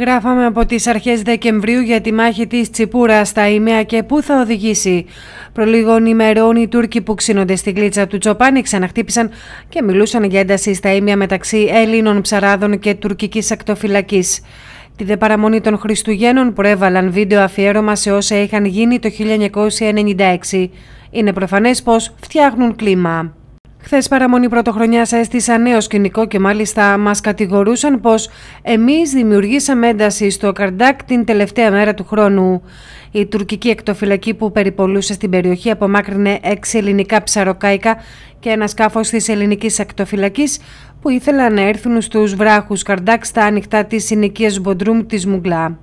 Γράφαμε από τις αρχές Δεκεμβρίου για τη μάχη της Τσιπούρα στα Ιμαία και πού θα οδηγήσει. Προλίγων ημερών οι Τούρκοι που ξύνονται στη γλίτσα του Τσοπάνη ξαναχτύπησαν και μιλούσαν για ένταση στα Ιμαία μεταξύ Έλληνων ψαράδων και τουρκικής ακτοφυλακής. Τη δε παραμονή των Χριστουγέννων προέβαλαν βίντεο αφιέρωμα σε όσα είχαν γίνει το 1996. Είναι προφανές πως φτιάχνουν κλίμα. Χθες παραμονή πρωτοχρονιάς έστεισα νέο σκηνικό και μάλιστα μας κατηγορούσαν πως εμείς δημιουργήσαμε ένταση στο Καρντάκ την τελευταία μέρα του χρόνου. Η τουρκική εκτοφυλακή που περιπολούσε στην περιοχή απομάκρυνε έξι ελληνικά ψαροκάικα και ένα σκάφος της ελληνικής εκτοφυλακής που ήθελαν να έρθουν στους βράχους Καρντάκ στα ανοιχτά της συνοικίας Μποντρούμ της Μουγκλά.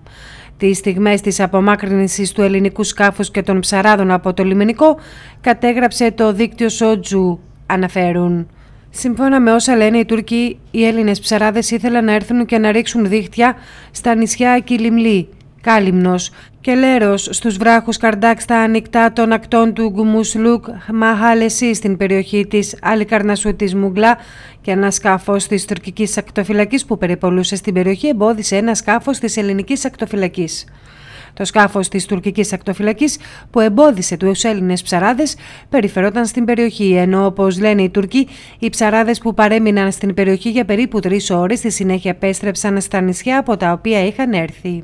Τις στιγμές της απομάκρυνσης του ελληνικού σκάφους και των ψαράδων από το λιμενικό κατέγραψε το δίκτυο Σότζου αναφέρουν. Σύμφωνα με όσα λένε οι Τούρκοι, οι Έλληνες ψαράδες ήθελαν να έρθουν και να ρίξουν δίχτυα στα νησιά Κιλιμλή, Κάλυμνος και Λέρος στους βράχους Καρντάκ στα ανοιχτά των ακτών του Γκουμουσλούκ Μαχάλεσή στην περιοχή της Αλικαρνασού της Μουγκλά και ένα σκάφος της τουρκικής ακτοφυλακής που περιπολούσε στην περιοχή εμπόδισε ένα σκάφος της ελληνικής ακτοφυλακής. Το σκάφος της τουρκικής ακτοφυλακής που εμπόδισε τους Έλληνες ψαράδες περιφερόταν στην περιοχή, ενώ όπως λένε οι Τούρκοι, οι ψαράδες που παρέμειναν στην περιοχή για περίπου τρεις ώρες στη συνέχεια πέστρεψαν στα νησιά από τα οποία είχαν έρθει.